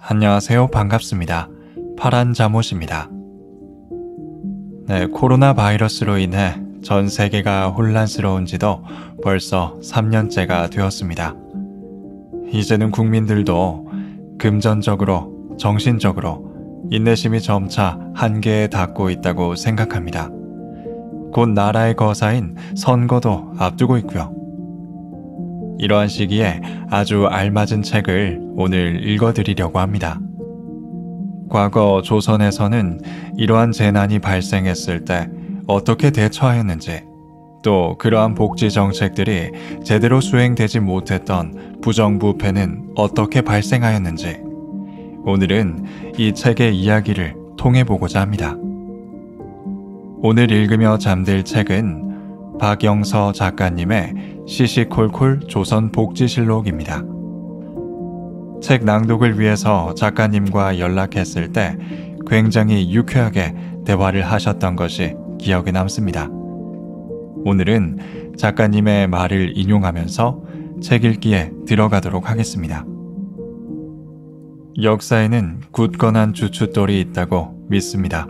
안녕하세요. 반갑습니다. 파란 잠옷입니다. 네, 코로나 바이러스로 인해 전 세계가 혼란스러운 지도 벌써 3년째가 되었습니다. 이제는 국민들도 금전적으로, 정신적으로 인내심이 점차 한계에 닿고 있다고 생각합니다. 곧 나라의 거사인 선거도 앞두고 있고요. 이러한 시기에 아주 알맞은 책을 오늘 읽어드리려고 합니다. 과거 조선에서는 이러한 재난이 발생했을 때 어떻게 대처했는지, 또 그러한 복지 정책들이 제대로 수행되지 못했던 부정부패는 어떻게 발생하였는지, 오늘은 이 책의 이야기를 통해 보고자 합니다. 오늘 읽으며 잠들 책은 박영서 작가님의 시시콜콜 조선복지실록입니다. 책 낭독을 위해서 작가님과 연락했을 때 굉장히 유쾌하게 대화를 하셨던 것이 기억에 남습니다. 오늘은 작가님의 말을 인용하면서 책 읽기에 들어가도록 하겠습니다. 역사에는 굳건한 주춧돌이 있다고 믿습니다.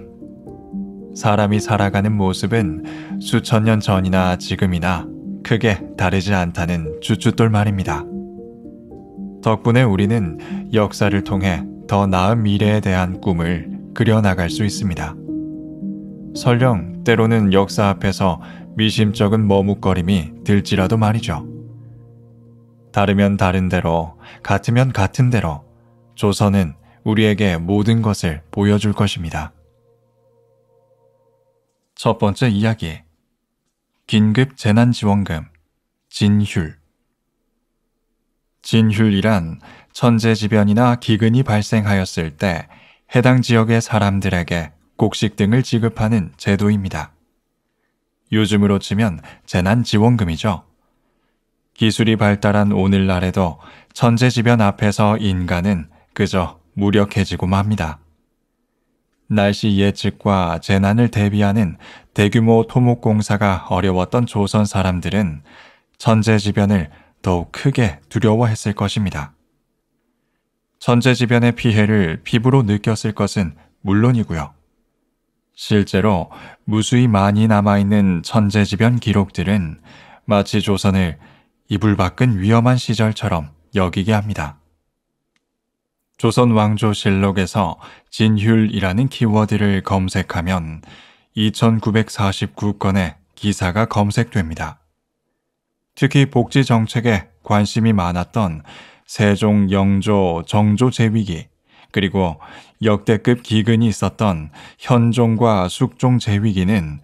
사람이 살아가는 모습은 수천 년 전이나 지금이나 크게 다르지 않다는 주춧돌 말입니다. 덕분에 우리는 역사를 통해 더 나은 미래에 대한 꿈을 그려나갈 수 있습니다. 설령 때로는 역사 앞에서 미심쩍은 머뭇거림이 들지라도 말이죠. 다르면 다른 대로, 같으면 같은 대로, 조선은 우리에게 모든 것을 보여줄 것입니다. 첫 번째 이야기. 긴급 재난지원금, 진휼. 진휼이란 천재지변이나 기근이 발생하였을 때 해당 지역의 사람들에게 곡식 등을 지급하는 제도입니다. 요즘으로 치면 재난지원금이죠. 기술이 발달한 오늘날에도 천재지변 앞에서 인간은 그저 무력해지고 맙니다. 날씨 예측과 재난을 대비하는 대규모 토목공사가 어려웠던 조선 사람들은 천재지변을 더욱 크게 두려워했을 것입니다. 천재지변의 피해를 피부로 느꼈을 것은 물론이고요. 실제로 무수히 많이 남아있는 천재지변 기록들은 마치 조선을 이불 밖은 위험한 시절처럼 여기게 합니다. 조선 왕조실록에서 진휼이라는 키워드를 검색하면 2949건의 기사가 검색됩니다. 특히 복지 정책에 관심이 많았던 세종, 영조, 정조 제위기, 그리고 역대급 기근이 있었던 현종과 숙종 제위기는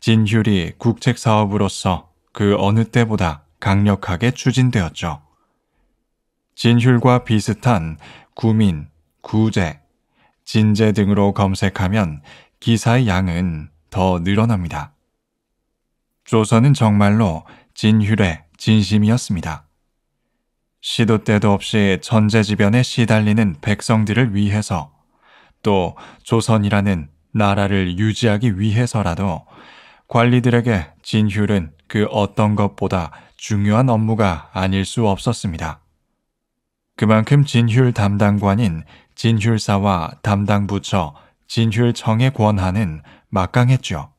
진휼이 국책 사업으로서 그 어느 때보다 강력하게 추진되었죠. 진휼과 비슷한 구민, 구제, 진제 등으로 검색하면 기사의 양은 더 늘어납니다. 조선은 정말로 진휼의 진심이었습니다. 시도 때도 없이 천재지변에 시달리는 백성들을 위해서 또 조선이라는 나라를 유지하기 위해서라도 관리들에게 진휼은 그 어떤 것보다 중요한 업무가 아닐 수 없었습니다. 그만큼 진휼 담당관인 진휼사와 담당부처, 진휼청의 권한은 막강했죠.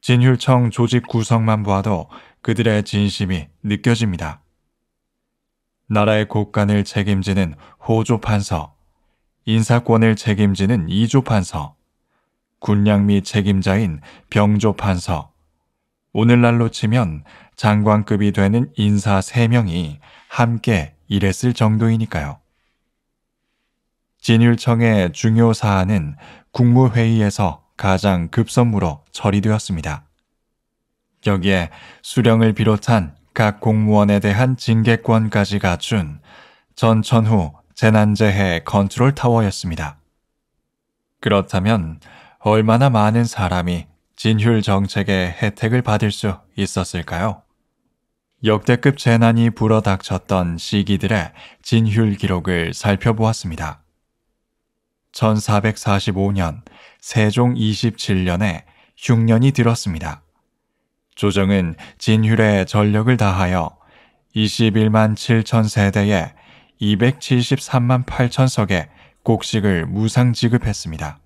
진휼청 조직 구성만 봐도 그들의 진심이 느껴집니다. 나라의 곳간을 책임지는 호조판서, 인사권을 책임지는 이조판서, 군량 미 책임자인 병조판서, 오늘날로 치면 장관급이 되는 인사 3명이 함께 이랬을 정도이니까요. 진율청의 중요 사안은 국무회의에서 가장 급선무로 처리되었습니다. 여기에 수령을 비롯한 각 공무원에 대한 징계권까지 갖춘 전천후 재난재해 컨트롤 타워였습니다. 그렇다면 얼마나 많은 사람이 진휼 정책의 혜택을 받을 수 있었을까요? 역대급 재난이 불어닥쳤던 시기들의 진휼 기록을 살펴보았습니다. 1445년 세종 27년에 흉년이 들었습니다. 조정은 진휼의 전력을 다하여 21만 7천 세대에 273만 8천 석의 곡식을 무상 지급했습니다.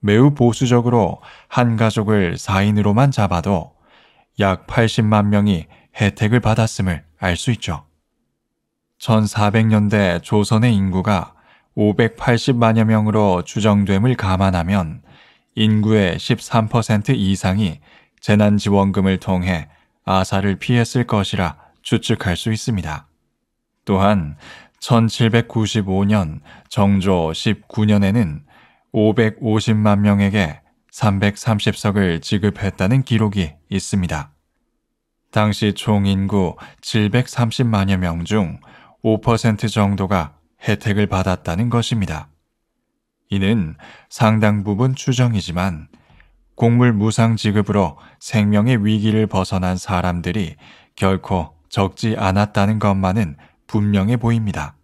매우 보수적으로 한 가족을 4인으로만 잡아도 약 80만 명이 혜택을 받았음을 알 수 있죠. 1400년대 조선의 인구가 580만여 명으로 추정됨을 감안하면 인구의 13% 이상이 재난지원금을 통해 아사를 피했을 것이라 추측할 수 있습니다. 또한 1795년 정조 19년에는 550만 명에게 330석을 지급했다는 기록이 있습니다. 당시 총 인구 730만여 명 중 5% 정도가 혜택을 받았다는 것입니다. 이는 상당 부분 추정이지만 곡물 무상 지급으로 생명의 위기를 벗어난 사람들이 결코 적지 않았다는 것만은 분명해 보입니다.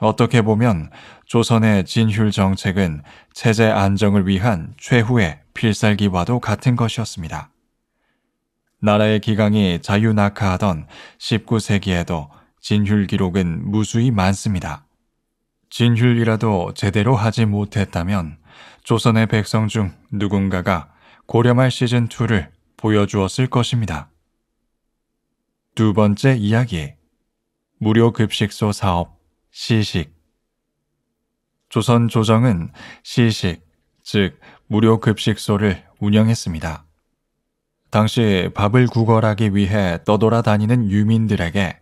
어떻게 보면 조선의 진휼 정책은 체제 안정을 위한 최후의 필살기와도 같은 것이었습니다. 나라의 기강이 자유낙하하던 19세기에도 진휼 기록은 무수히 많습니다. 진휼이라도 제대로 하지 못했다면 조선의 백성 중 누군가가 고려말 시즌2를 보여주었을 것입니다. 두 번째 이야기 무료 급식소 사업 시식 조선 조정은 시식, 즉 무료 급식소를 운영했습니다. 당시 밥을 구걸하기 위해 떠돌아다니는 유민들에게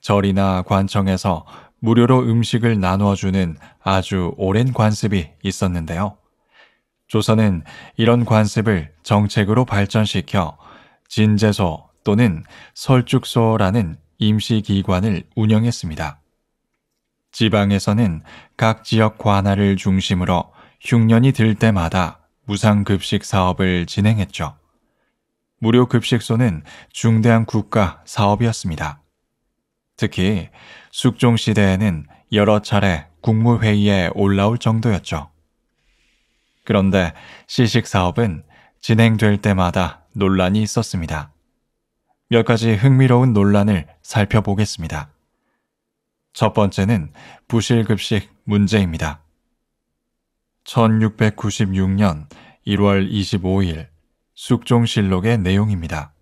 절이나 관청에서 무료로 음식을 나누어주는 아주 오랜 관습이 있었는데요. 조선은 이런 관습을 정책으로 발전시켜 진제소 또는 설죽소라는 임시기관을 운영했습니다. 지방에서는 각 지역 관할을 중심으로 흉년이 들 때마다 무상급식 사업을 진행했죠. 무료 급식소는 중대한 국가 사업이었습니다. 특히 숙종 시대에는 여러 차례 국무회의에 올라올 정도였죠. 그런데 시식 사업은 진행될 때마다 논란이 있었습니다. 몇 가지 흥미로운 논란을 살펴보겠습니다. 첫 번째는 부실급식 문제입니다. 1696년 1월 25일 숙종실록의 내용입니다.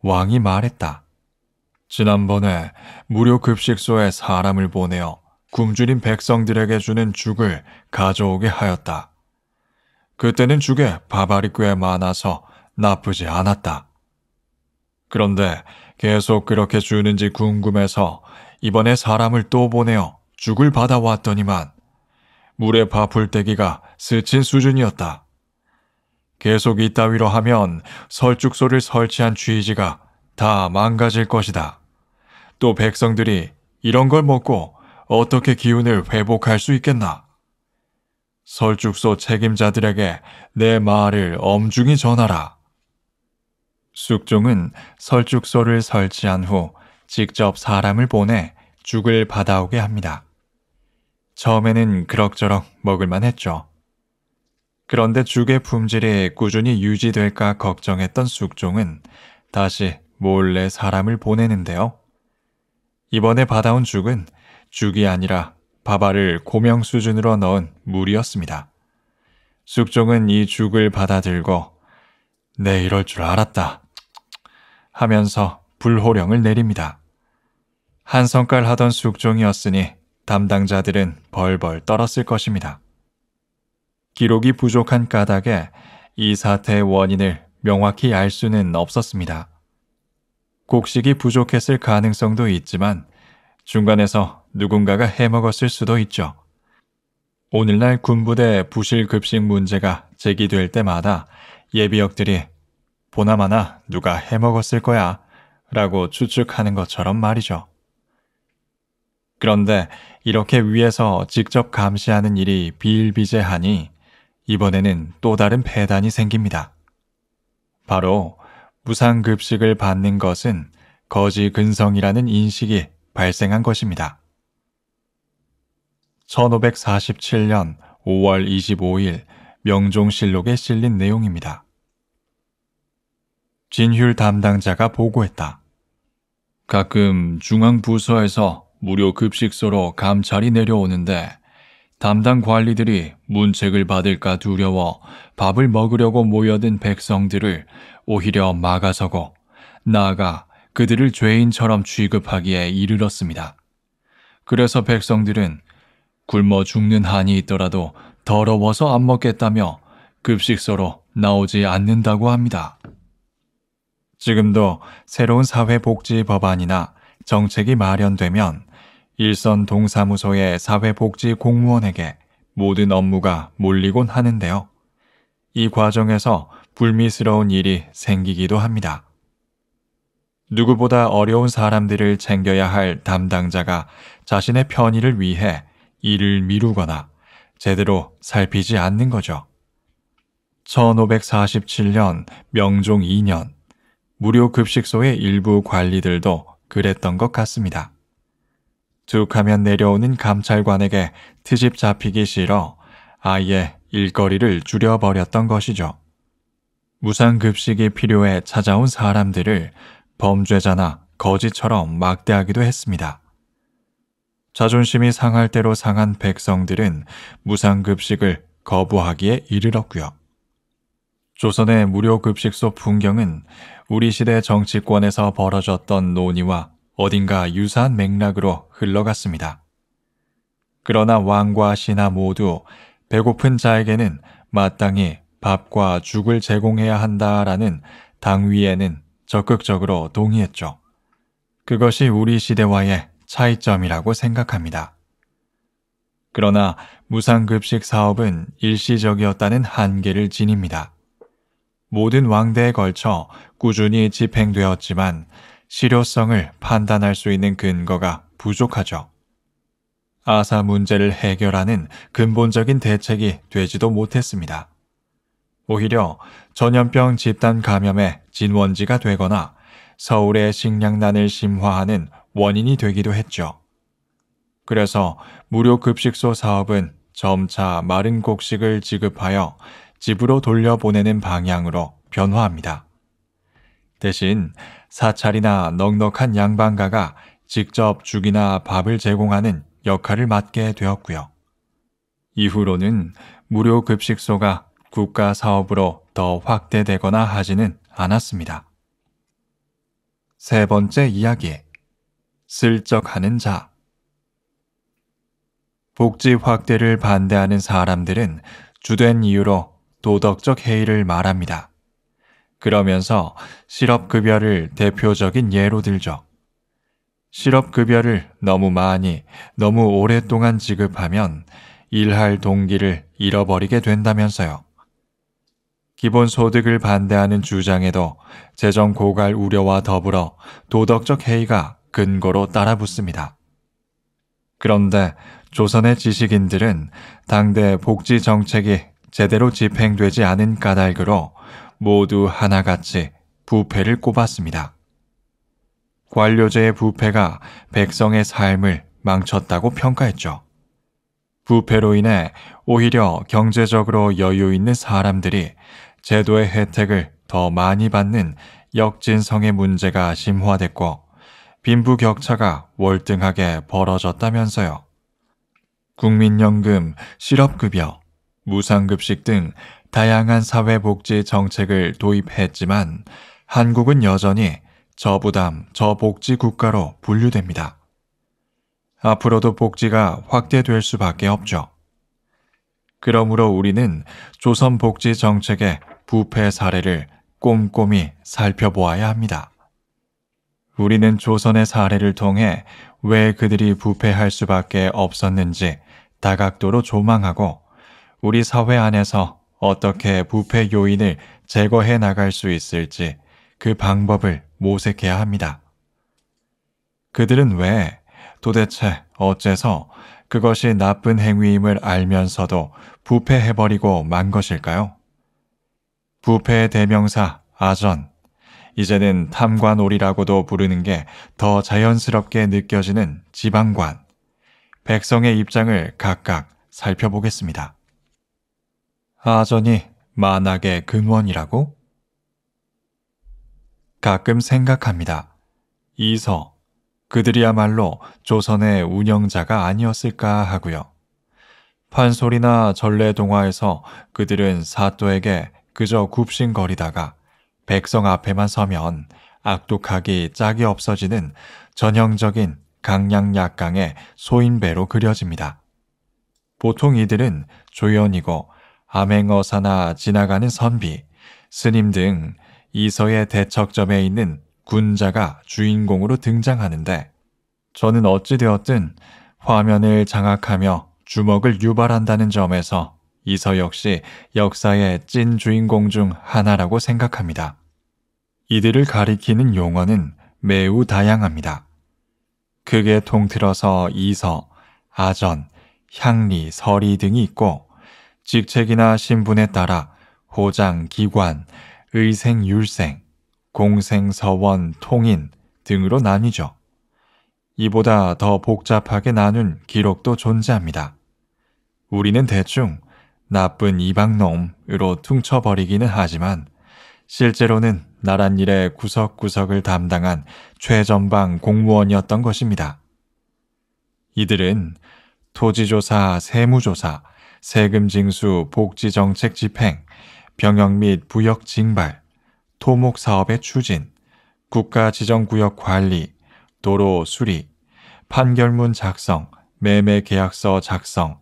왕이 말했다. 지난번에 무료 급식소에 사람을 보내어 굶주린 백성들에게 주는 죽을 가져오게 하였다. 그때는 죽에 밥알이 꽤 많아서 나쁘지 않았다. 그런데 계속 그렇게 주는지 궁금해서 이번에 사람을 또 보내어 죽을 받아왔더니만 물에 밥풀떼기가 스친 수준이었다. 계속 이따위로 하면 설죽소를 설치한 주의지가 다 망가질 것이다. 또 백성들이 이런 걸 먹고 어떻게 기운을 회복할 수 있겠나? 설죽소 책임자들에게 내 말을 엄중히 전하라. 숙종은 설죽소를 설치한 후 직접 사람을 보내 죽을 받아오게 합니다. 처음에는 그럭저럭 먹을만 했죠. 그런데 죽의 품질이 꾸준히 유지될까 걱정했던 숙종은 다시 몰래 사람을 보내는데요. 이번에 받아온 죽은 죽이 아니라 밥알을 고명 수준으로 넣은 물이었습니다. 숙종은 이 죽을 받아들고 내 네, 이럴 줄 알았다 하면서 불호령을 내립니다. 한 성깔 하던 숙종이었으니 담당자들은 벌벌 떨었을 것입니다. 기록이 부족한 까닭에 이 사태의 원인을 명확히 알 수는 없었습니다. 곡식이 부족했을 가능성도 있지만 중간에서 누군가가 해먹었을 수도 있죠. 오늘날 군부대 부실 급식 문제가 제기될 때마다 예비역들이 보나마나 누가 해먹었을 거야 라고 추측하는 것처럼 말이죠. 그런데 이렇게 위에서 직접 감시하는 일이 비일비재하니 이번에는 또 다른 폐단이 생깁니다. 바로 무상급식을 받는 것은 거지 근성이라는 인식이 발생한 것입니다. 1547년 5월 25일 명종실록에 실린 내용입니다. 진휼 담당자가 보고했다. 가끔 중앙부서에서 무료 급식소로 감찰이 내려오는데 담당 관리들이 문책을 받을까 두려워 밥을 먹으려고 모여든 백성들을 오히려 막아서고 나아가 그들을 죄인처럼 취급하기에 이르렀습니다. 그래서 백성들은 굶어 죽는 한이 있더라도 더러워서 안 먹겠다며 급식소로 나오지 않는다고 합니다. 지금도 새로운 사회복지 법안이나 정책이 마련되면 일선 동사무소의 사회복지 공무원에게 모든 업무가 몰리곤 하는데요. 이 과정에서 불미스러운 일이 생기기도 합니다. 누구보다 어려운 사람들을 챙겨야 할 담당자가 자신의 편의를 위해 일을 미루거나 제대로 살피지 않는 거죠. 1547년 명종 2년 무료 급식소의 일부 관리들도 그랬던 것 같습니다. 툭하면 내려오는 감찰관에게 트집 잡히기 싫어 아예 일거리를 줄여버렸던 것이죠. 무상급식이 필요해 찾아온 사람들을 범죄자나 거지처럼 막대하기도 했습니다. 자존심이 상할 대로 상한 백성들은 무상급식을 거부하기에 이르렀고요. 조선의 무료급식소 풍경은 우리 시대 정치권에서 벌어졌던 논의와 어딘가 유사한 맥락으로 흘러갔습니다. 그러나 왕과 신하 모두 배고픈 자에게는 마땅히 밥과 죽을 제공해야 한다라는 당위에는 적극적으로 동의했죠. 그것이 우리 시대와의 차이점이라고 생각합니다. 그러나 무상급식 사업은 일시적이었다는 한계를 지닙니다. 모든 왕대에 걸쳐 꾸준히 집행되었지만 실효성을 판단할 수 있는 근거가 부족하죠. 아사 문제를 해결하는 근본적인 대책이 되지도 못했습니다. 오히려 전염병 집단 감염의 진원지가 되거나 서울의 식량난을 심화하는 원인이 되기도 했죠. 그래서 무료 급식소 사업은 점차 마른 곡식을 지급하여 집으로 돌려보내는 방향으로 변화합니다. 대신 사찰이나 넉넉한 양반가가 직접 죽이나 밥을 제공하는 역할을 맡게 되었고요. 이후로는 무료 급식소가 국가 사업으로 더 확대되거나 하지는 않았습니다. 세 번째 이야기. 슬쩍하는 자. 복지 확대를 반대하는 사람들은 주된 이유로 도덕적 해이를 말합니다. 그러면서 실업급여를 대표적인 예로 들죠. 실업급여를 너무 많이, 너무 오랫동안 지급하면 일할 동기를 잃어버리게 된다면서요. 기본소득을 반대하는 주장에도 재정 고갈 우려와 더불어 도덕적 해이가 근거로 따라붙습니다. 그런데 조선의 지식인들은 당대 복지 정책이 제대로 집행되지 않은 까닭으로 모두 하나같이 부패를 꼽았습니다. 관료제의 부패가 백성의 삶을 망쳤다고 평가했죠. 부패로 인해 오히려 경제적으로 여유 있는 사람들이 제도의 혜택을 더 많이 받는 역진성의 문제가 심화됐고 빈부 격차가 월등하게 벌어졌다면서요. 국민연금, 실업급여, 무상급식 등 다양한 사회복지 정책을 도입했지만 한국은 여전히 저부담, 저복지 국가로 분류됩니다. 앞으로도 복지가 확대될 수밖에 없죠. 그러므로 우리는 조선 복지 정책의 부패 사례를 꼼꼼히 살펴보아야 합니다. 우리는 조선의 사례를 통해 왜 그들이 부패할 수밖에 없었는지 다각도로 조망하고 우리 사회 안에서 어떻게 부패 요인을 제거해 나갈 수 있을지 그 방법을 모색해야 합니다. 그들은 왜 도대체 어째서 그것이 나쁜 행위임을 알면서도 부패해버리고 만 것일까요? 부패의 대명사 아전, 이제는 탐관오리라고도 부르는 게 더 자연스럽게 느껴지는 지방관, 백성의 입장을 각각 살펴보겠습니다. 아전이 만악의 근원이라고? 가끔 생각합니다. 이서, 그들이야말로 조선의 운영자가 아니었을까 하고요. 판소리나 전래 동화에서 그들은 사또에게 그저 굽신거리다가 백성 앞에만 서면 악독하기 짝이 없어지는 전형적인 강량약강의 소인배로 그려집니다. 보통 이들은 조연이고 암행어사나 지나가는 선비, 스님 등 이서의 대척점에 있는 군자가 주인공으로 등장하는데 저는 어찌되었든 화면을 장악하며 주먹을 유발한다는 점에서 이서 역시 역사의 찐 주인공 중 하나라고 생각합니다. 이들을 가리키는 용어는 매우 다양합니다. 크게 통틀어서 이서, 아전, 향리, 서리 등이 있고 직책이나 신분에 따라 호장, 기관, 의생, 율생, 공생, 서원, 통인 등으로 나뉘죠. 이보다 더 복잡하게 나눈 기록도 존재합니다. 우리는 대충 나쁜 이방놈으로 퉁쳐버리기는 하지만 실제로는 나란 일의 구석구석을 담당한 최전방 공무원이었던 것입니다. 이들은 토지조사, 세무조사, 세금 징수, 복지 정책 집행, 병역 및 부역 징발, 토목 사업의 추진, 국가 지정 구역 관리, 도로 수리, 판결문 작성, 매매 계약서 작성,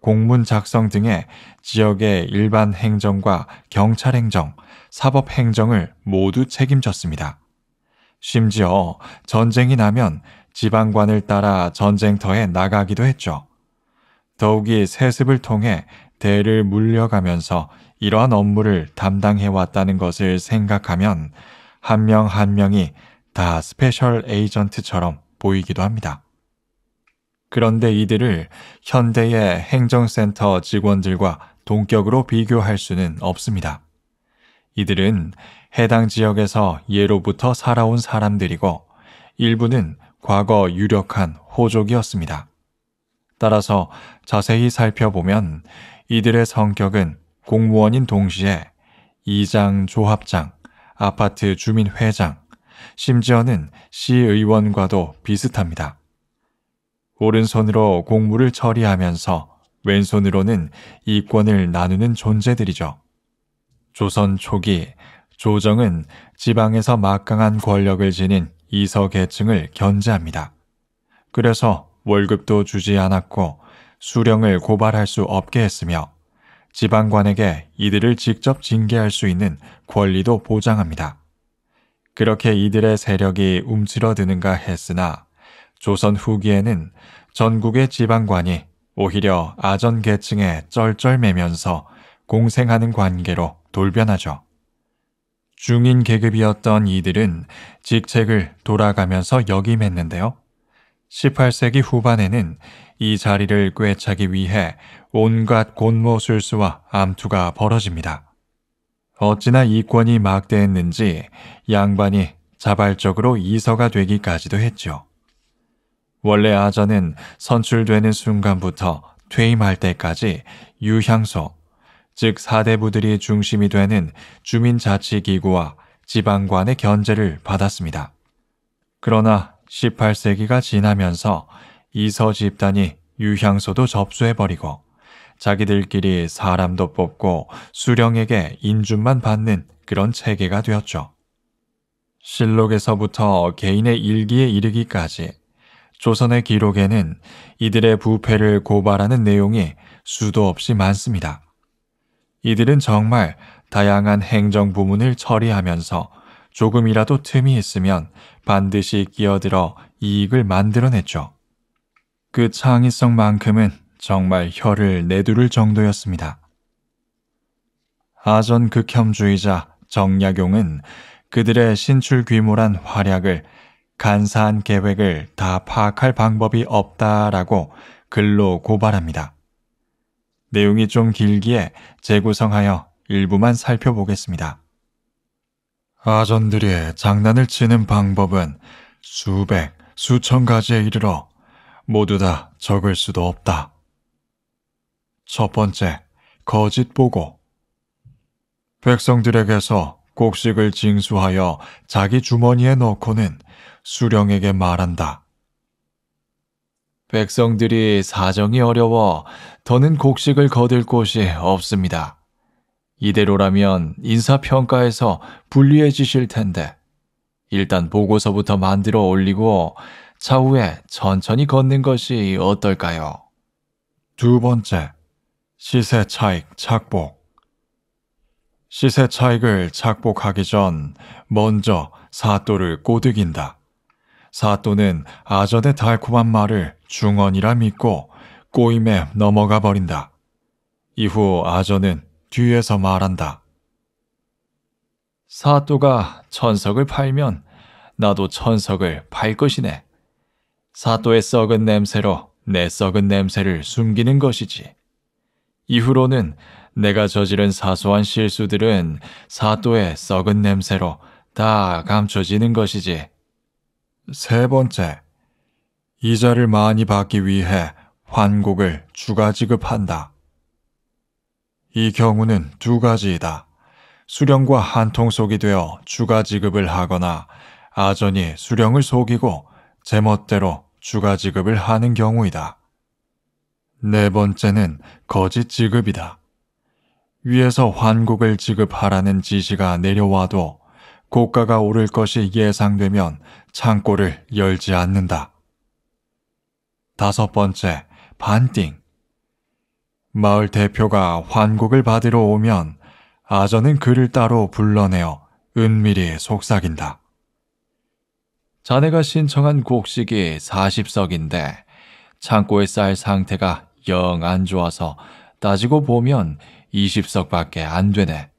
공문 작성 등의 지역의 일반 행정과 경찰 행정, 사법 행정을 모두 책임졌습니다. 심지어 전쟁이 나면 지방관을 따라 전쟁터에 나가기도 했죠. 더욱이 세습을 통해 대를 물려가면서 이러한 업무를 담당해 왔다는 것을 생각하면 한 명한 한 명이 다 스페셜 에이전트처럼 보이기도 합니다. 그런데 이들을 현대의 행정센터 직원들과 동격으로 비교할 수는 없습니다. 이들은 해당 지역에서 예로부터 살아온 사람들이고 일부는 과거 유력한 호족이었습니다. 따라서 자세히 살펴보면 이들의 성격은 공무원인 동시에 이장, 조합장, 아파트 주민회장, 심지어는 시의원과도 비슷합니다. 오른손으로 공무를 처리하면서 왼손으로는 이권을 나누는 존재들이죠. 조선 초기 조정은 지방에서 막강한 권력을 지닌 이서 계층을 견제합니다. 그래서 월급도 주지 않았고 수령을 고발할 수 없게 했으며 지방관에게 이들을 직접 징계할 수 있는 권리도 보장합니다. 그렇게 이들의 세력이 움츠러드는가 했으나 조선 후기에는 전국의 지방관이 오히려 아전 계층에 쩔쩔매면서 공생하는 관계로 돌변하죠. 중인 계급이었던 이들은 직책을 돌아가면서 역임했는데요. 18세기 후반에는 이 자리를 꿰차기 위해 온갖 곤모술수와 암투가 벌어집니다. 어찌나 이권이 막대했는지 양반이 자발적으로 이서가 되기까지도 했죠. 원래 아전은 선출되는 순간부터 퇴임할 때까지 유향소, 즉 사대부들이 중심이 되는 주민자치기구와 지방관의 견제를 받았습니다. 그러나 18세기가 지나면서 이서 집단이 유향소도 접수해버리고 자기들끼리 사람도 뽑고 수령에게 인준만 받는 그런 체계가 되었죠. 실록에서부터 개인의 일기에 이르기까지 조선의 기록에는 이들의 부패를 고발하는 내용이 수도 없이 많습니다. 이들은 정말 다양한 행정 부문을 처리하면서 조금이라도 틈이 있으면 반드시 끼어들어 이익을 만들어냈죠. 그 창의성만큼은 정말 혀를 내두를 정도였습니다. 아전 극혐주의자 정약용은 그들의 신출 규모란 활약을 간사한 계획을 다 파악할 방법이 없다라고 글로 고발합니다. 내용이 좀 길기에 재구성하여 일부만 살펴보겠습니다. 아전들이 장난을 치는 방법은 수백, 수천 가지에 이르러 모두 다 적을 수도 없다. 첫 번째, 거짓 보고. 백성들에게서 곡식을 징수하여 자기 주머니에 넣고는 수령에게 말한다. 백성들이 사정이 어려워 더는 곡식을 거둘 곳이 없습니다. 이대로라면 인사평가에서 불리해지실 텐데 일단 보고서부터 만들어 올리고 차후에 천천히 걷는 것이 어떨까요? 두 번째, 시세 차익 착복. 시세 차익을 착복하기 전 먼저 사또를 꼬드긴다. 사또는 아전의 달콤한 말을 중언이라 믿고 꼬임에 넘어가 버린다. 이후 아전은 뒤에서 말한다. 사또가 천석을 팔면 나도 천석을 팔 것이네. 사또의 썩은 냄새로 내 썩은 냄새를 숨기는 것이지. 이후로는 내가 저지른 사소한 실수들은 사또의 썩은 냄새로 다 감춰지는 것이지. 세 번째, 이자를 많이 받기 위해 환곡을 주가 지급한다. 이 경우는 두 가지이다. 수령과 한통 속이 되어 주가 지급을 하거나 아전이 수령을 속이고 제멋대로 주가 지급을 하는 경우이다. 네 번째는 거짓 지급이다. 위에서 환국을 지급하라는 지시가 내려와도 고가가 오를 것이 예상되면 창고를 열지 않는다. 다섯 번째, 반띵. 마을 대표가 환곡을 받으러 오면 아저는 그를 따로 불러내어 은밀히 속삭인다. 자네가 신청한 곡식이 40석인데 창고에 쌓일 상태가 영 안 좋아서 따지고 보면 20석밖에 안 되네.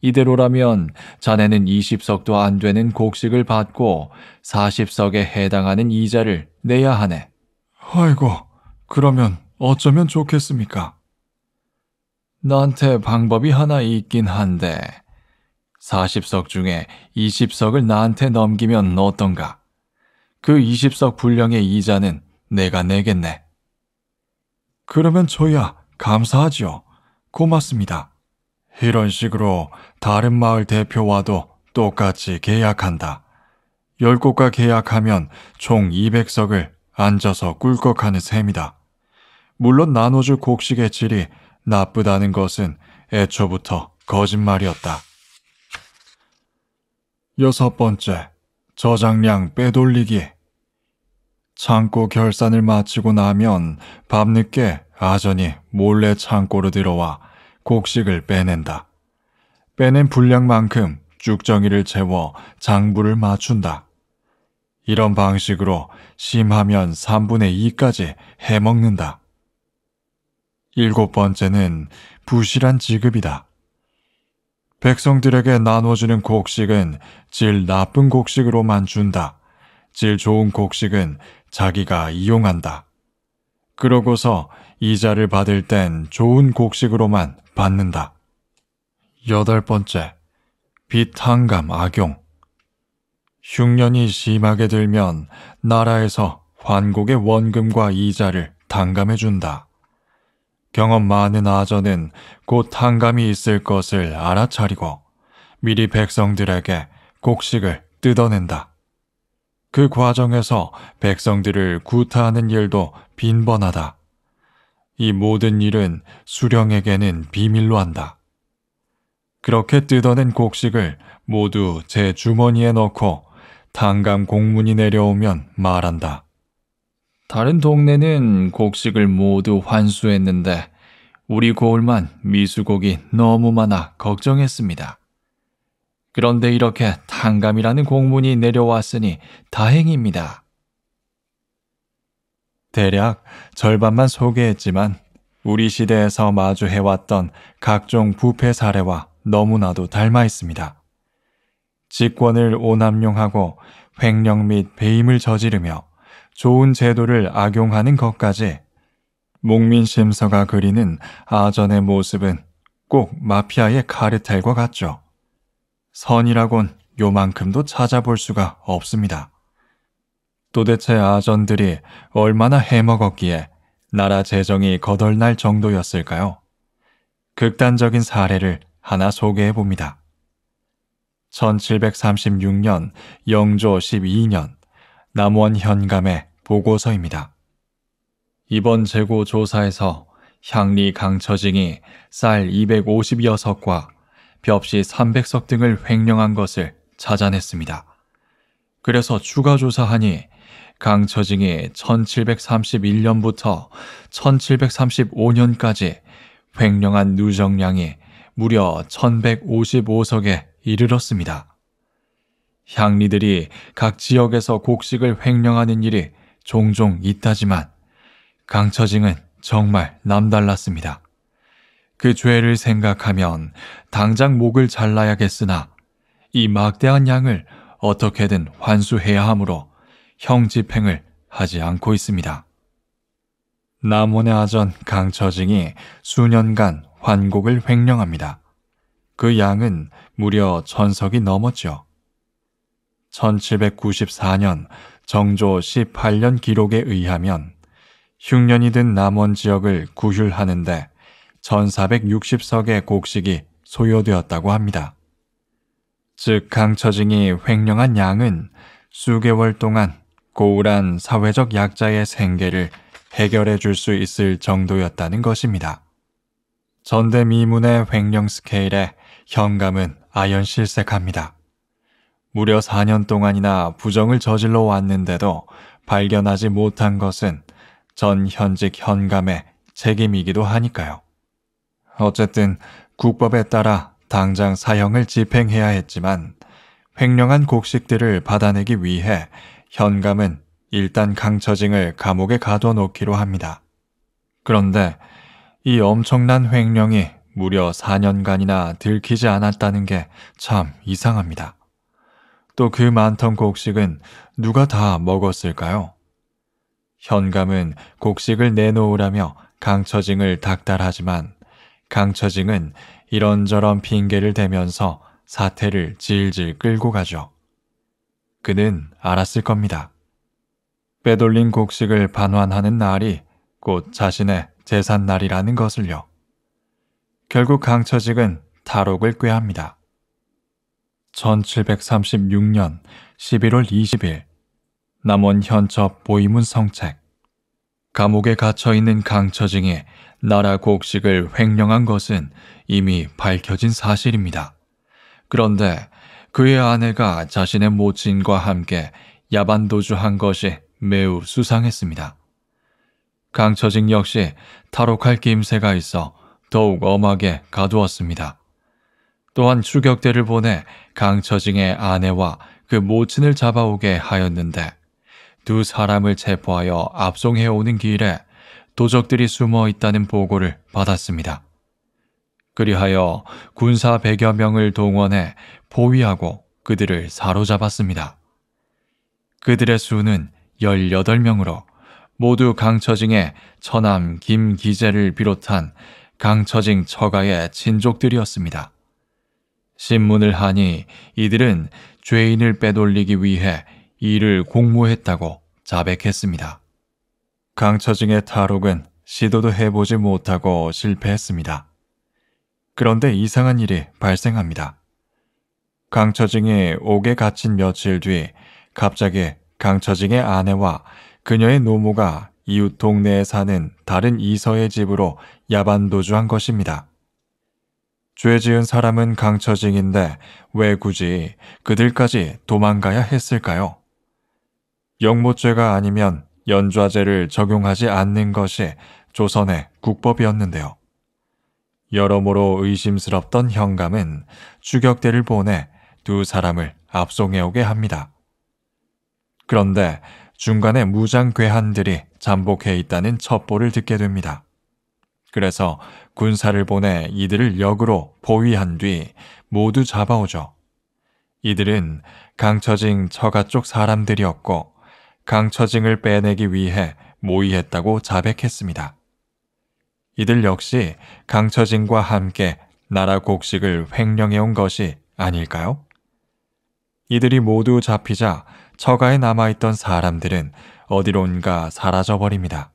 이대로라면 자네는 20석도 안 되는 곡식을 받고 40석에 해당하는 이자를 내야 하네. 아이고, 그러면 어쩌면 좋겠습니까? 나한테 방법이 하나 있긴 한데, 40석 중에 20석을 나한테 넘기면 어떤가? 그 20석 분량의 이자는 내가 내겠네. 그러면 저야 감사하지요. 고맙습니다. 이런 식으로 다른 마을 대표와도 똑같이 계약한다. 10곳과 계약하면 총 200석을 앉아서 꿀꺽하는 셈이다. 물론 나눠줄 곡식의 질이 나쁘다는 것은 애초부터 거짓말이었다. 여섯 번째, 저장량 빼돌리기. 창고 결산을 마치고 나면 밤늦게 아전이 몰래 창고로 들어와 곡식을 빼낸다. 빼낸 분량만큼 쭉정이를 채워 장부를 맞춘다. 이런 방식으로 심하면 3분의 2까지 해먹는다. 일곱 번째는 부실한 지급이다. 백성들에게 나눠주는 곡식은 질 나쁜 곡식으로만 준다. 질 좋은 곡식은 자기가 이용한다. 그러고서 이자를 받을 땐 좋은 곡식으로만 받는다. 여덟 번째, 빚 한감 악용. 흉년이 심하게 들면 나라에서 환곡의 원금과 이자를 당감해준다. 경험 많은 아저는 곧 한감이 있을 것을 알아차리고 미리 백성들에게 곡식을 뜯어낸다. 그 과정에서 백성들을 구타하는 일도 빈번하다. 이 모든 일은 수령에게는 비밀로 한다. 그렇게 뜯어낸 곡식을 모두 제 주머니에 넣고 탕감 공문이 내려오면 말한다. 다른 동네는 곡식을 모두 환수했는데 우리 고을만 미수곡이 너무 많아 걱정했습니다. 그런데 이렇게 탕감이라는 공문이 내려왔으니 다행입니다. 대략 절반만 소개했지만 우리 시대에서 마주해왔던 각종 부패 사례와 너무나도 닮아 있습니다. 직권을 오남용하고 횡령 및 배임을 저지르며 좋은 제도를 악용하는 것까지 목민 심서가 그리는 아전의 모습은 꼭 마피아의 카르텔과 같죠. 선이라곤 요만큼도 찾아볼 수가 없습니다. 도대체 아전들이 얼마나 해먹었기에 나라 재정이 거덜날 정도였을까요? 극단적인 사례를 하나 소개해 봅니다. 1736년 영조 12년 남원 현감의 보고서입니다. 이번 재고 조사에서 향리 강처징이 쌀 256과 벽시 300석 등을 횡령한 것을 찾아냈습니다. 그래서 추가 조사하니 강처징이 1731년부터 1735년까지 횡령한 누정량이 무려 1155석에 이르렀습니다. 향리들이 각 지역에서 곡식을 횡령하는 일이 종종 있다지만 강처징은 정말 남달랐습니다. 그 죄를 생각하면 당장 목을 잘라야겠으나 이 막대한 양을 어떻게든 환수해야 하므로 형 집행을 하지 않고 있습니다. 남원의 아전 강처징이 수년간 환곡을 횡령합니다. 그 양은 무려 천석이 넘었죠. 1794년 정조 18년 기록에 의하면 흉년이 든 남원 지역을 구휼하는데 1460석의 곡식이 소요되었다고 합니다. 즉 강처징이 횡령한 양은 수개월 동안 고울한 사회적 약자의 생계를 해결해 줄 수 있을 정도였다는 것입니다. 전대미문의 횡령 스케일에 현감은 아연실색합니다. 무려 4년 동안이나 부정을 저질러 왔는데도 발견하지 못한 것은 전 현직 현감의 책임이기도 하니까요. 어쨌든 국법에 따라 당장 사형을 집행해야 했지만 횡령한 곡식들을 받아내기 위해 현감은 일단 강처징을 감옥에 가둬놓기로 합니다. 그런데 이 엄청난 횡령이 무려 4년간이나 들키지 않았다는 게 참 이상합니다. 또그 많던 곡식은 누가 다 먹었을까요? 현감은 곡식을 내놓으라며 강처징을 닥달하지만 강처징은 이런저런 핑계를 대면서 사태를 질질 끌고 가죠. 그는 알았을 겁니다. 빼돌린 곡식을 반환하는 날이 곧 자신의 재산 날이라는 것을요. 결국 강처직은 탈옥을 꾀합니다. 1736년 11월 20일 남원현첩 보이문 성책 감옥에 갇혀있는 강처징이 나라 곡식을 횡령한 것은 이미 밝혀진 사실입니다. 그런데 그의 아내가 자신의 모친과 함께 야반도주한 것이 매우 수상했습니다. 강처징 역시 탈옥할 김새가 있어 더욱 엄하게 가두었습니다. 또한 추격대를 보내 강처징의 아내와 그 모친을 잡아오게 하였는데 두 사람을 체포하여 압송해 오는 길에 도적들이 숨어 있다는 보고를 받았습니다. 그리하여 군사 100여 명을 동원해 포위하고 그들을 사로잡았습니다. 그들의 수는 18명으로 모두 강처징의 처남 김기재를 비롯한 강처징 처가의 친족들이었습니다. 신문을 하니 이들은 죄인을 빼돌리기 위해 이를 공모했다고 자백했습니다. 강처증의 탈옥은 시도도 해보지 못하고 실패했습니다. 그런데 이상한 일이 발생합니다. 강처증이 옥에 갇힌 며칠 뒤 갑자기 강처증의 아내와 그녀의 노모가 이웃 동네에 사는 다른 이서의 집으로 야반도주한 것입니다. 죄 지은 사람은 강처징인데 왜 굳이 그들까지 도망가야 했을까요? 영모죄가 아니면 연좌제를 적용하지 않는 것이 조선의 국법이었는데요. 여러모로 의심스럽던 형감은 추격대를 보내 두 사람을 압송해오게 합니다. 그런데 중간에 무장 괴한들이 잠복해 있다는 첩보를 듣게 됩니다. 그래서 군사를 보내 이들을 역으로 보위한 뒤 모두 잡아오죠. 이들은 강처징 처가 쪽 사람들이었고 강처징을 빼내기 위해 모의했다고 자백했습니다. 이들 역시 강처징과 함께 나라 곡식을 횡령해온 것이 아닐까요? 이들이 모두 잡히자 처가에 남아있던 사람들은 어디론가 사라져버립니다.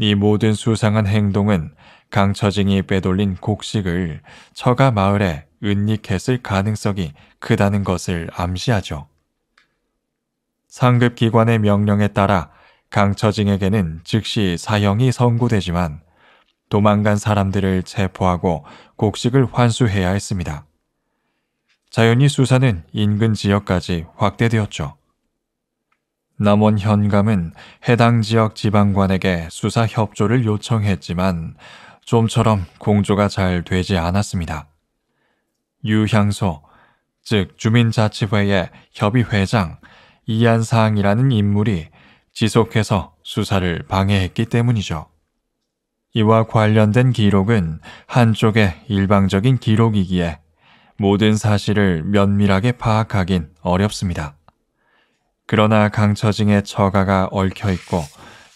이 모든 수상한 행동은 강처징이 빼돌린 곡식을 처가 마을에 은닉했을 가능성이 크다는 것을 암시하죠. 상급 기관의 명령에 따라 강처징에게는 즉시 사형이 선고되지만 도망간 사람들을 체포하고 곡식을 환수해야 했습니다. 자연히 수사는 인근 지역까지 확대되었죠. 남원 현감은 해당 지역 지방관에게 수사 협조를 요청했지만 좀처럼 공조가 잘 되지 않았습니다. 유향소, 즉 주민자치회의 협의회장 이한상이라는 인물이 지속해서 수사를 방해했기 때문이죠. 이와 관련된 기록은 한쪽의 일방적인 기록이기에 모든 사실을 면밀하게 파악하긴 어렵습니다. 그러나 강처징의 처가가 얽혀 있고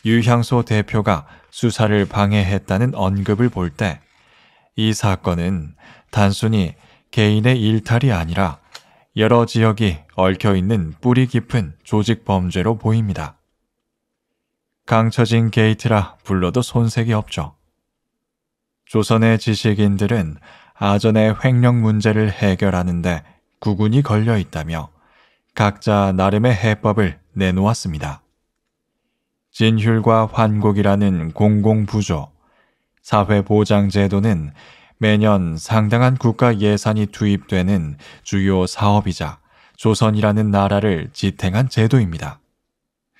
유향소 대표가 수사를 방해했다는 언급을 볼 때 이 사건은 단순히 개인의 일탈이 아니라 여러 지역이 얽혀 있는 뿌리 깊은 조직 범죄로 보입니다. 강처진 게이트라 불러도 손색이 없죠. 조선의 지식인들은 아전의 횡령 문제를 해결하는데 구군이 걸려 있다며 각자 나름의 해법을 내놓았습니다. 진휼과 환곡이라는 공공부조, 사회보장제도는 매년 상당한 국가 예산이 투입되는 주요 사업이자 조선이라는 나라를 지탱한 제도입니다.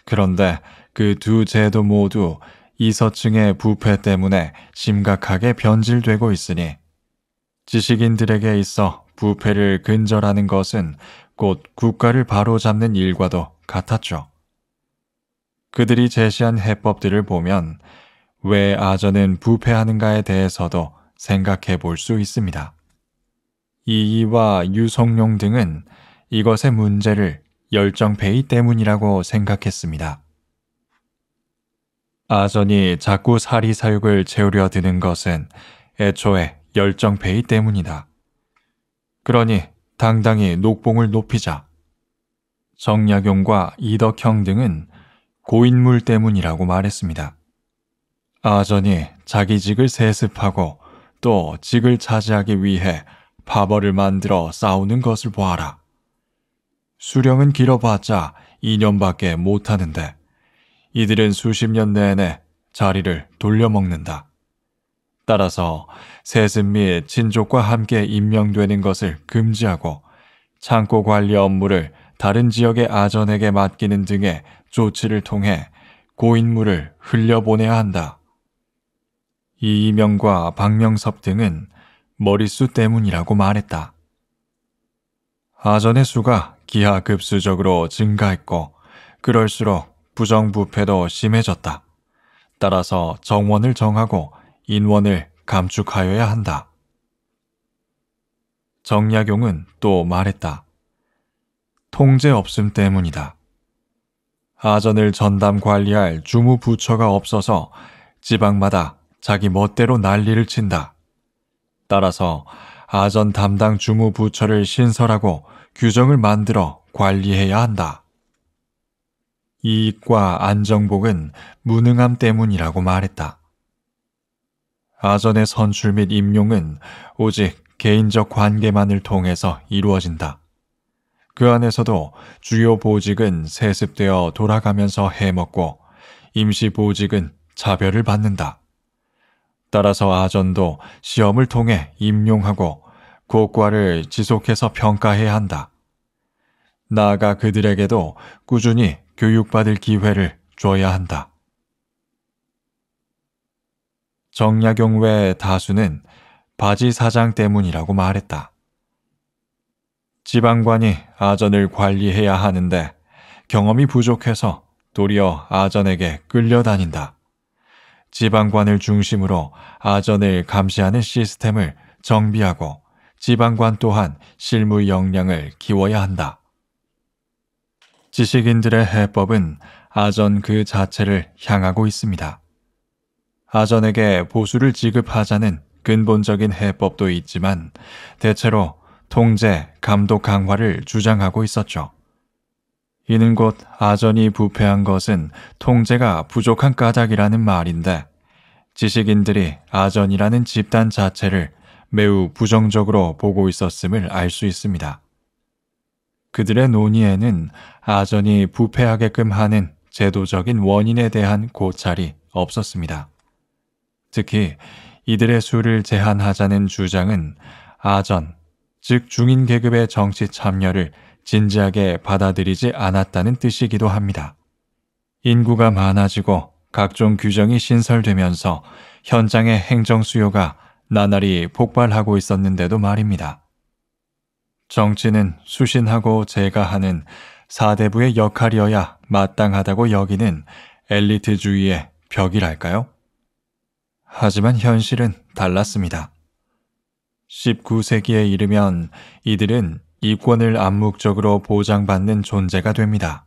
그런데 그 두 제도 모두 이서층의 부패 때문에 심각하게 변질되고 있으니 지식인들에게 있어 부패를 근절하는 것은 곧 국가를 바로잡는 일과도 같았죠. 그들이 제시한 해법들을 보면 왜 아전은 부패하는가에 대해서도 생각해 볼 수 있습니다. 이이와 유성룡 등은 이것의 문제를 열정페이 때문이라고 생각했습니다. 아전이 자꾸 사리사육을 채우려 드는 것은 애초에 열정페이 때문이다. 그러니 당당히 녹봉을 높이자. 정약용과 이덕형 등은 고인물 때문이라고 말했습니다. 아전이 자기 직을 세습하고 또 직을 차지하기 위해 파벌을 만들어 싸우는 것을 보아라. 수령은 길어봤자 2년밖에 못하는데 이들은 수십 년 내내 자리를 돌려먹는다. 따라서 세습 및 친족과 함께 임명되는 것을 금지하고 창고 관리 업무를 다른 지역의 아전에게 맡기는 등의 조치를 통해 고인물을 흘려보내야 한다. 이이명과 박명섭 등은 머릿수 때문이라고 말했다. 아전의 수가 기하급수적으로 증가했고 그럴수록 부정부패도 심해졌다. 따라서 정원을 정하고 인원을 감축하여야 한다. 정약용은 또 말했다. 통제 없음 때문이다. 하전을 전담 관리할 주무부처가 없어서 지방마다 자기 멋대로 난리를 친다. 따라서 하전 담당 주무부처를 신설하고 규정을 만들어 관리해야 한다. 이익과 안정복은 무능함 때문이라고 말했다. 아전의 선출 및 임용은 오직 개인적 관계만을 통해서 이루어진다. 그 안에서도 주요 보직은 세습되어 돌아가면서 해먹고 임시 보직은 차별을 받는다. 따라서 아전도 시험을 통해 임용하고 고과를 지속해서 평가해야 한다. 나아가 그들에게도 꾸준히 교육받을 기회를 줘야 한다. 정약용 외 다수는 바지 사장 때문이라고 말했다. 지방관이 아전을 관리해야 하는데 경험이 부족해서 도리어 아전에게 끌려다닌다. 지방관을 중심으로 아전을 감시하는 시스템을 정비하고 지방관 또한 실무 역량을 키워야 한다. 지식인들의 해법은 아전 그 자체를 향하고 있습니다. 아전에게 보수를 지급하자는 근본적인 해법도 있지만 대체로 통제, 감독 강화를 주장하고 있었죠. 이는 곧 아전이 부패한 것은 통제가 부족한 까닭이라는 말인데 지식인들이 아전이라는 집단 자체를 매우 부정적으로 보고 있었음을 알 수 있습니다. 그들의 논의에는 아전이 부패하게끔 하는 제도적인 원인에 대한 고찰이 없었습니다. 특히 이들의 수를 제한하자는 주장은 아전, 즉 중인 계급의 정치 참여를 진지하게 받아들이지 않았다는 뜻이기도 합니다. 인구가 많아지고 각종 규정이 신설되면서 현장의 행정 수요가 나날이 폭발하고 있었는데도 말입니다. 정치는 수신하고 제가하는 사대부의 역할이어야 마땅하다고 여기는 엘리트주의의 벽이랄까요? 하지만 현실은 달랐습니다. 19세기에 이르면 이들은 이권을 암묵적으로 보장받는 존재가 됩니다.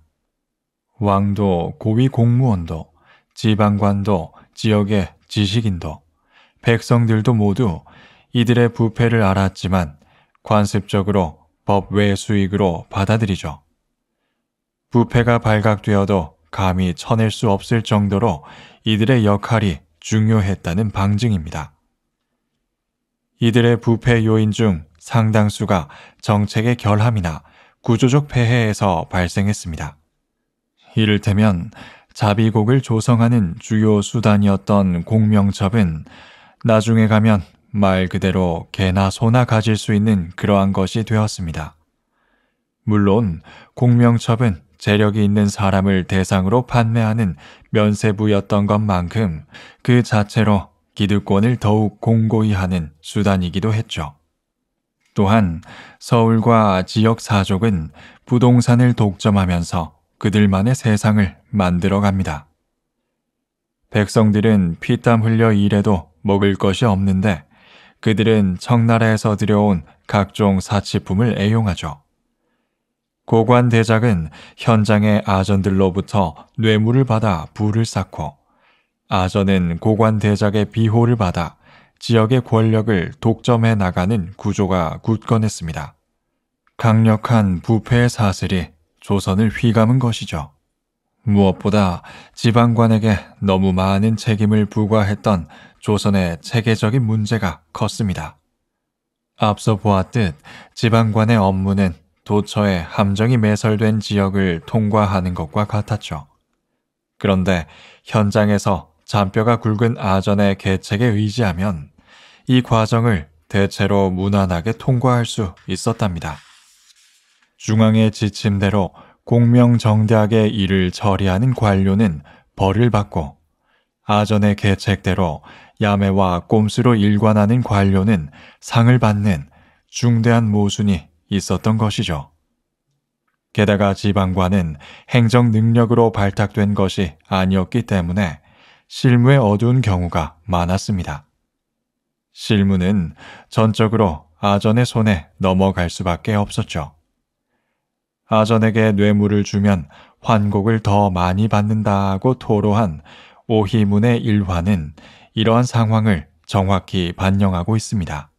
왕도 고위 공무원도 지방관도 지역의 지식인도 백성들도 모두 이들의 부패를 알았지만 관습적으로 법외 수익으로 받아들이죠. 부패가 발각되어도 감히 쳐낼 수 없을 정도로 이들의 역할이 중요했다는 방증입니다. 이들의 부패 요인 중 상당수가 정책의 결함이나 구조적 폐해에서 발생했습니다. 이를테면 자비곡을 조성하는 주요 수단이었던 공명첩은 나중에 가면 말 그대로 개나 소나 가질 수 있는 그러한 것이 되었습니다. 물론 공명첩은 재력이 있는 사람을 대상으로 판매하는 면세부였던 것만큼 그 자체로 기득권을 더욱 공고히 하는 수단이기도 했죠. 또한 서울과 지역 사족은 부동산을 독점하면서 그들만의 세상을 만들어 갑니다. 백성들은 피땀 흘려 일해도 먹을 것이 없는데 그들은 청나라에서 들여온 각종 사치품을 애용하죠. 고관 대작은 현장의 아전들로부터 뇌물을 받아 부를 쌓고 아전은 고관 대작의 비호를 받아 지역의 권력을 독점해 나가는 구조가 굳건했습니다. 강력한 부패의 사슬이 조선을 휘감은 것이죠. 무엇보다 지방관에게 너무 많은 책임을 부과했던 조선의 체계적인 문제가 컸습니다. 앞서 보았듯 지방관의 업무는 도처에 함정이 매설된 지역을 통과하는 것과 같았죠. 그런데 현장에서 잔뼈가 굵은 아전의 계책에 의지하면 이 과정을 대체로 무난하게 통과할 수 있었답니다. 중앙의 지침대로 공명정대하게 일을 처리하는 관료는 벌을 받고 아전의 계책대로 야매와 꼼수로 일관하는 관료는 상을 받는 중대한 모순이 있었던 것이죠. 게다가 지방관은 행정 능력으로 발탁된 것이 아니었기 때문에 실무에 어두운 경우가 많았습니다. 실무는 전적으로 아전의 손에 넘어갈 수밖에 없었죠. 아전에게 뇌물을 주면 환곡을 더 많이 받는다고 토로한 오희문의 일화는 이러한 상황을 정확히 반영하고 있습니다.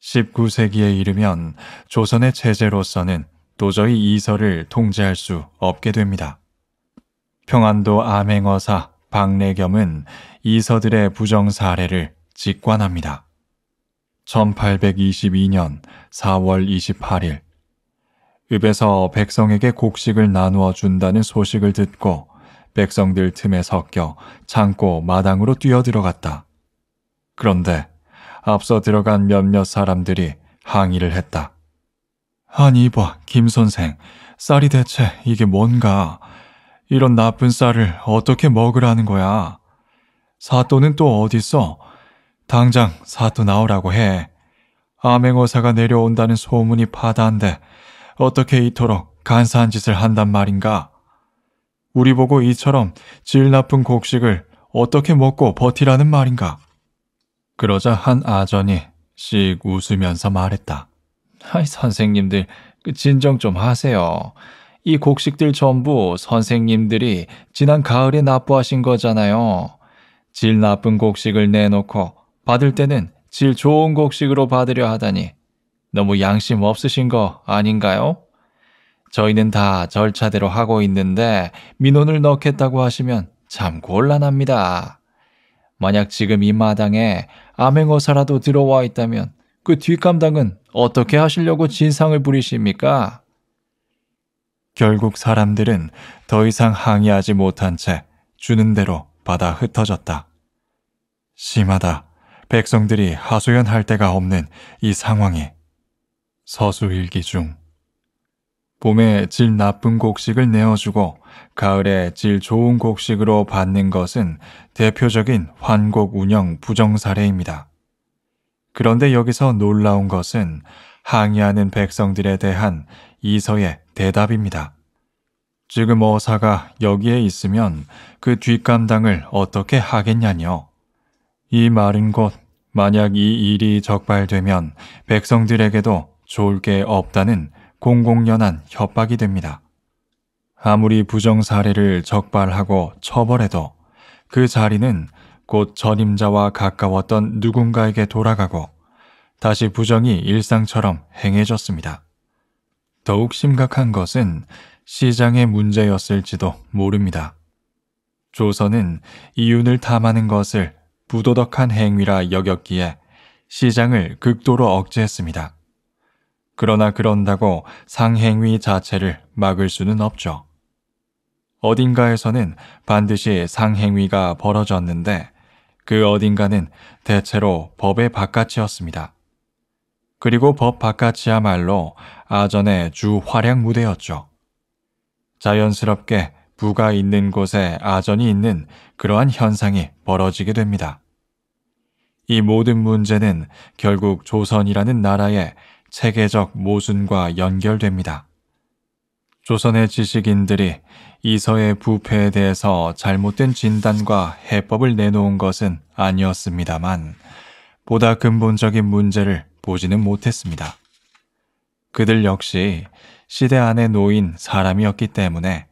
19세기에 이르면 조선의 체제로서는 도저히 이설을 통제할 수 없게 됩니다. 평안도 암행어사 박래겸은 이서들의 부정 사례를 직관합니다. 1822년 4월 28일 읍에서 백성에게 곡식을 나누어 준다는 소식을 듣고 백성들 틈에 섞여 창고 마당으로 뛰어들어갔다. 그런데 앞서 들어간 몇몇 사람들이 항의를 했다. 아니 이봐 김 선생 쌀이 대체 이게 뭔가 이런 나쁜 쌀을 어떻게 먹으라는 거야 사또는 또 어딨어 당장 사또 나오라고 해 암행어사가 내려온다는 소문이 파다한데 어떻게 이토록 간사한 짓을 한단 말인가 우리 보고 이처럼 질 나쁜 곡식을 어떻게 먹고 버티라는 말인가 그러자 한 아전이 씩 웃으면서 말했다. 아이, 선생님들, 그 진정 좀 하세요. 이 곡식들 전부 선생님들이 지난 가을에 납부하신 거잖아요. 질 나쁜 곡식을 내놓고 받을 때는 질 좋은 곡식으로 받으려 하다니 너무 양심 없으신 거 아닌가요? 저희는 다 절차대로 하고 있는데 민원을 넣겠다고 하시면 참 곤란합니다. 만약 지금 이 마당에 암행어사라도 들어와 있다면 그 뒷감당은 어떻게 하시려고 진상을 부리십니까? 결국 사람들은 더 이상 항의하지 못한 채 주는 대로 받아 흩어졌다. 심하다. 백성들이 하소연할 데가 없는 이 상황에 서수일기 중 봄에 질 나쁜 곡식을 내어주고 가을에 질 좋은 곡식으로 받는 것은 대표적인 환곡 운영 부정 사례입니다. 그런데 여기서 놀라운 것은 항의하는 백성들에 대한 이서의 대답입니다. 지금 어사가 여기에 있으면 그 뒷감당을 어떻게 하겠냐뇨. 이 말은 곧 만약 이 일이 적발되면 백성들에게도 좋을 게 없다는 공공연한 협박이 됩니다. 아무리 부정 사례를 적발하고 처벌해도 그 자리는 곧 전임자와 가까웠던 누군가에게 돌아가고 다시 부정이 일상처럼 행해졌습니다. 더욱 심각한 것은 시장의 문제였을지도 모릅니다. 조선은 이윤을 탐하는 것을 부도덕한 행위라 여겼기에 시장을 극도로 억제했습니다. 그러나 그런다고 상행위 자체를 막을 수는 없죠. 어딘가에서는 반드시 상행위가 벌어졌는데 그 어딘가는 대체로 법의 바깥이었습니다. 그리고 법 바깥이야말로 아전의 주 활약 무대였죠. 자연스럽게 부가 있는 곳에 아전이 있는 그러한 현상이 벌어지게 됩니다. 이 모든 문제는 결국 조선이라는 나라의 체계적 모순과 연결됩니다. 조선의 지식인들이 이서의 부패에 대해서 잘못된 진단과 해법을 내놓은 것은 아니었습니다만 보다 근본적인 문제를 보지는 못했습니다. 그들 역시 시대 안에 놓인 사람이었기 때문에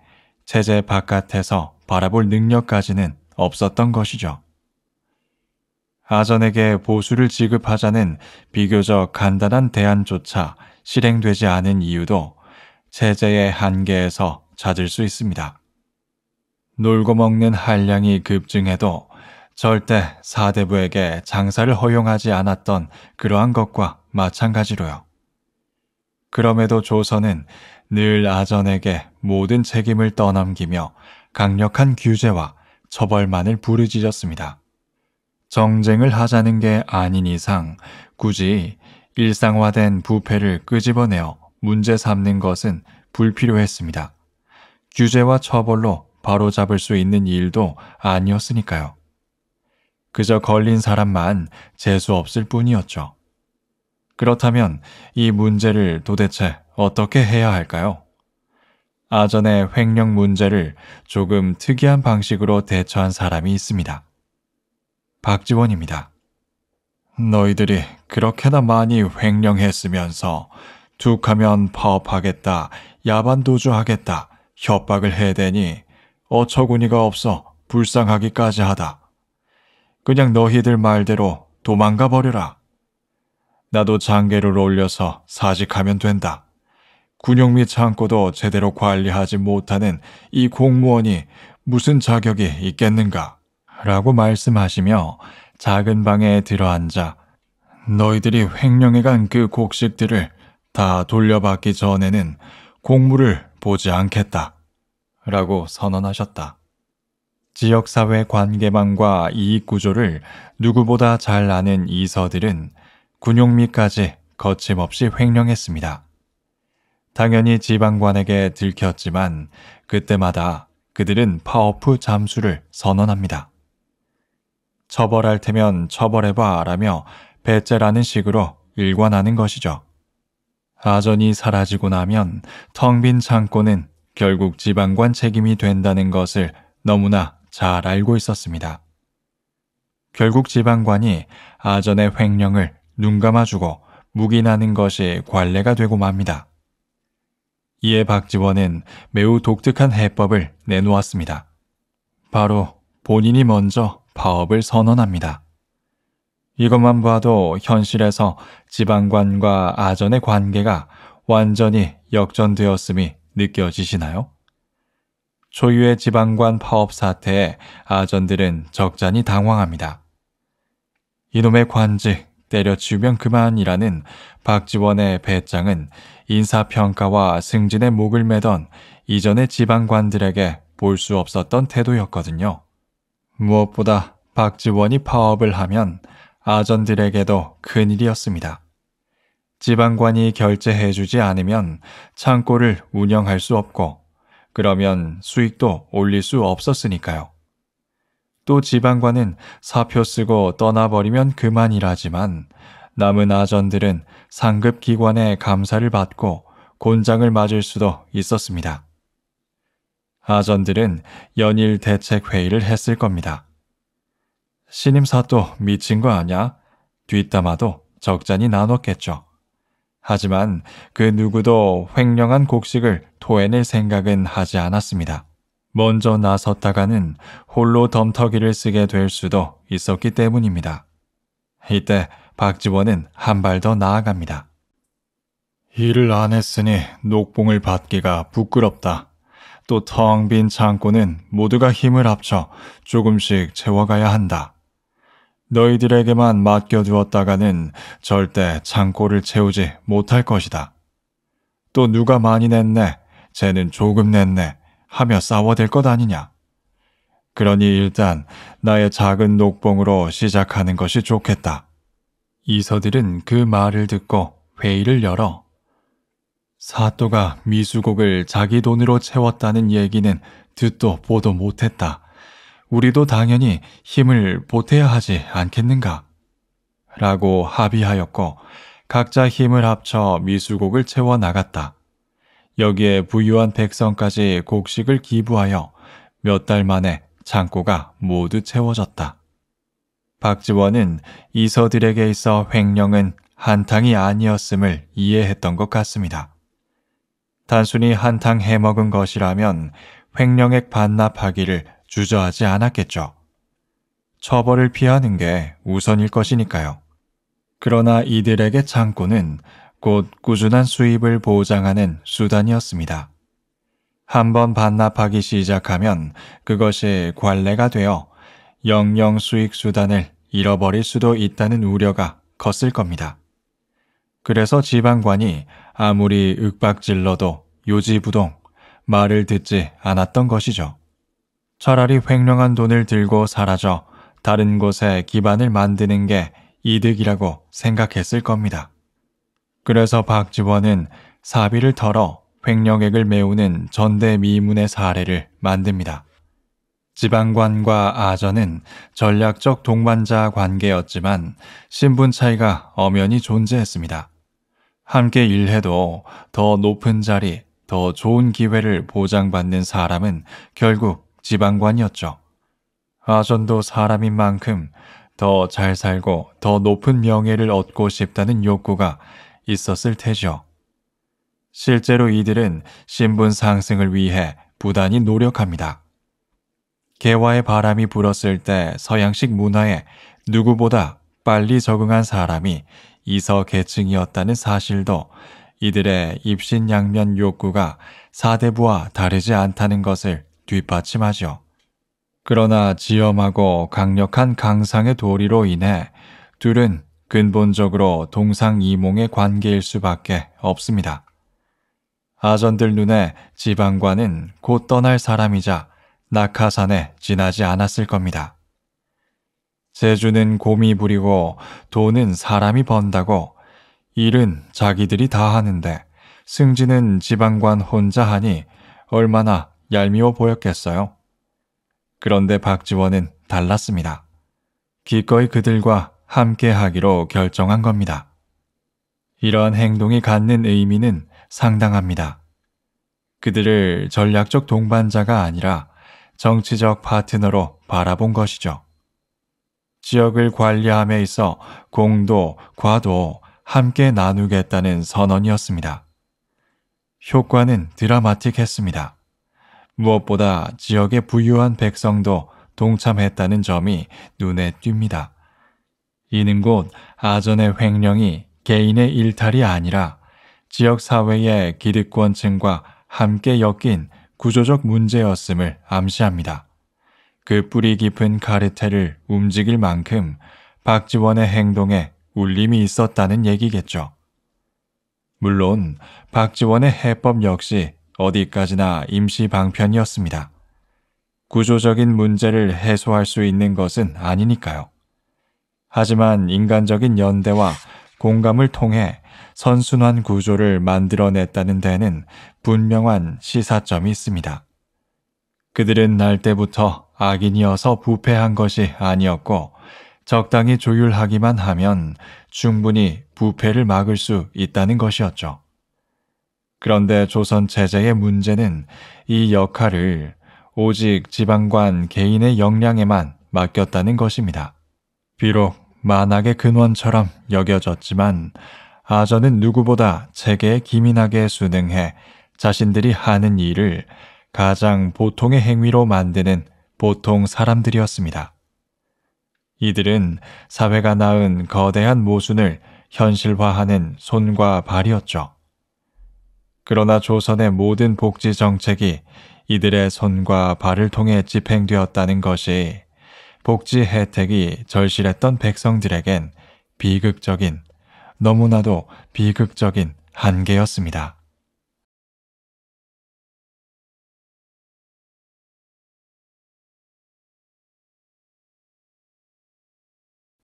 체제 바깥에서 바라볼 능력까지는 없었던 것이죠. 아전에게 보수를 지급하자는 비교적 간단한 대안조차 실행되지 않은 이유도 체제의 한계에서 찾을 수 있습니다. 놀고 먹는 한량이 급증해도 절대 사대부에게 장사를 허용하지 않았던 그러한 것과 마찬가지로요. 그럼에도 조선은 늘 아전에게 모든 책임을 떠넘기며 강력한 규제와 처벌만을 부르짖었습니다. 정쟁을 하자는 게 아닌 이상 굳이 일상화된 부패를 끄집어내어 문제 삼는 것은 불필요했습니다. 규제와 처벌로 바로잡을 수 있는 일도 아니었으니까요. 그저 걸린 사람만 재수 없을 뿐이었죠. 그렇다면 이 문제를 도대체 어떻게 해야 할까요? 아전의 횡령 문제를 조금 특이한 방식으로 대처한 사람이 있습니다. 박지원입니다. 너희들이 그렇게나 많이 횡령했으면서 툭하면 파업하겠다, 야반도주하겠다, 협박을 해대니 어처구니가 없어 불쌍하기까지 하다. 그냥 너희들 말대로 도망가 버려라. 나도 장계를 올려서 사직하면 된다. 군용 및 창고도 제대로 관리하지 못하는 이 공무원이 무슨 자격이 있겠는가? 라고 말씀하시며 작은 방에 들어앉아 너희들이 횡령해 간 그 곡식들을 다 돌려받기 전에는 공물을 보지 않겠다. 라고 선언하셨다. 지역사회 관계망과 이익구조를 누구보다 잘 아는 이서들은 군용미까지 거침없이 횡령했습니다. 당연히 지방관에게 들켰지만 그때마다 그들은 파워후 잠수를 선언합니다. 처벌할 테면 처벌해봐 라며 배째라는 식으로 일관하는 것이죠. 아전이 사라지고 나면 텅 빈 창고는 결국 지방관 책임이 된다는 것을 너무나 잘 알고 있었습니다. 결국 지방관이 아전의 횡령을 눈 감아주고 묵인하는 것이 관례가 되고 맙니다. 이에 박지원은 매우 독특한 해법을 내놓았습니다. 바로 본인이 먼저 파업을 선언합니다. 이것만 봐도 현실에서 지방관과 아전의 관계가 완전히 역전되었음이 느껴지시나요? 초유의 지방관 파업 사태에 아전들은 적잖이 당황합니다. 이놈의 관직, 때려치우면 그만이라는 박지원의 배짱은 인사평가와 승진의 목을 매던 이전의 지방관들에게 볼 수 없었던 태도였거든요. 무엇보다 박지원이 파업을 하면 아전들에게도 큰일이었습니다. 지방관이 결제해주지 않으면 창고를 운영할 수 없고 그러면 수익도 올릴 수 없었으니까요. 또 지방관은 사표 쓰고 떠나버리면 그만이라지만 남은 아전들은 상급기관의 감사를 받고 곤장을 맞을 수도 있었습니다. 아전들은 연일 대책회의를 했을 겁니다. 신임사또 미친 거 아냐? 뒷담화도 적잖이 나눴겠죠. 하지만 그 누구도 횡령한 곡식을 토해낼 생각은 하지 않았습니다. 먼저 나섰다가는 홀로 덤터기를 쓰게 될 수도 있었기 때문입니다. 이때 박지원은 한 발 더 나아갑니다. 일을 안 했으니 녹봉을 받기가 부끄럽다. 또텅빈 창고는 모두가 힘을 합쳐 조금씩 채워가야 한다. 너희들에게만 맡겨두었다가는 절대 창고를 채우지 못할 것이다. 또 누가 많이 냈네, 쟤는 조금 냈네 하며 싸워댈 것 아니냐. 그러니 일단 나의 작은 녹봉으로 시작하는 것이 좋겠다. 이서들은 그 말을 듣고 회의를 열어 사또가 미수곡을 자기 돈으로 채웠다는 얘기는 듣도 보도 못했다. 우리도 당연히 힘을 보태야 하지 않겠는가? 라고 합의하였고 각자 힘을 합쳐 미수곡을 채워 나갔다. 여기에 부유한 백성까지 곡식을 기부하여 몇 달 만에 창고가 모두 채워졌다. 박지원은 이서들에게 있어 횡령은 한탕이 아니었음을 이해했던 것 같습니다. 단순히 한탕 해먹은 것이라면 횡령액 반납하기를 주저하지 않았겠죠. 처벌을 피하는 게 우선일 것이니까요. 그러나 이들에게 창고는 곧 꾸준한 수입을 보장하는 수단이었습니다. 한번 반납하기 시작하면 그것이 관례가 되어 영영 수익 수단을 잃어버릴 수도 있다는 우려가 컸을 겁니다. 그래서 지방관이 아무리 윽박질러도 요지부동 말을 듣지 않았던 것이죠. 차라리 횡령한 돈을 들고 사라져 다른 곳에 기반을 만드는 게 이득이라고 생각했을 겁니다. 그래서 박지원은 사비를 털어 횡령액을 메우는 전대미문의 사례를 만듭니다. 지방관과 아전은 전략적 동반자 관계였지만 신분 차이가 엄연히 존재했습니다. 함께 일해도 더 높은 자리, 더 좋은 기회를 보장받는 사람은 결국 지방관이었죠. 아전도 사람인 만큼 더 잘 살고 더 높은 명예를 얻고 싶다는 욕구가 있었을 테죠. 실제로 이들은 신분 상승을 위해 부단히 노력합니다. 개화의 바람이 불었을 때 서양식 문화에 누구보다 빨리 적응한 사람이 이서계층이었다는 사실도 이들의 입신양면 욕구가 사대부와 다르지 않다는 것을 뒷받침하죠. 그러나 지엄하고 강력한 강상의 도리로 인해 둘은 근본적으로 동상이몽의 관계일 수밖에 없습니다. 아전들 눈에 지방관은 곧 떠날 사람이자 낙하산에 지나지 않았을 겁니다. 재주는 곰이 부리고 돈은 사람이 번다고 일은 자기들이 다 하는데 승진은 지방관 혼자 하니 얼마나 얄미워 보였겠어요. 그런데 박지원은 달랐습니다. 기꺼이 그들과 함께 하기로 결정한 겁니다. 이러한 행동이 갖는 의미는 상당합니다. 그들을 전략적 동반자가 아니라 정치적 파트너로 바라본 것이죠. 지역을 관리함에 있어 공도, 과도 함께 나누겠다는 선언이었습니다. 효과는 드라마틱했습니다. 무엇보다 지역의 부유한 백성도 동참했다는 점이 눈에 띕니다. 이는 곧 아전의 횡령이 개인의 일탈이 아니라 지역 사회의 기득권층과 함께 엮인 구조적 문제였음을 암시합니다. 그 뿌리 깊은 카르텔을 움직일 만큼 박지원의 행동에 울림이 있었다는 얘기겠죠. 물론 박지원의 해법 역시 어디까지나 임시 방편이었습니다. 구조적인 문제를 해소할 수 있는 것은 아니니까요. 하지만 인간적인 연대와 공감을 통해 선순환 구조를 만들어냈다는 데는 분명한 시사점이 있습니다. 그들은 날 때부터 악인이어서 부패한 것이 아니었고 적당히 조율하기만 하면 충분히 부패를 막을 수 있다는 것이었죠. 그런데 조선 체제의 문제는 이 역할을 오직 지방관 개인의 역량에만 맡겼다는 것입니다. 비록 만악의 근원처럼 여겨졌지만 아전은 누구보다 체계에 기민하게 순응해 자신들이 하는 일을 가장 보통의 행위로 만드는 보통 사람들이었습니다. 이들은 사회가 낳은 거대한 모순을 현실화하는 손과 발이었죠. 그러나 조선의 모든 복지 정책이 이들의 손과 발을 통해 집행되었다는 것이 복지 혜택이 절실했던 백성들에겐 비극적인, 너무나도 비극적인 한계였습니다.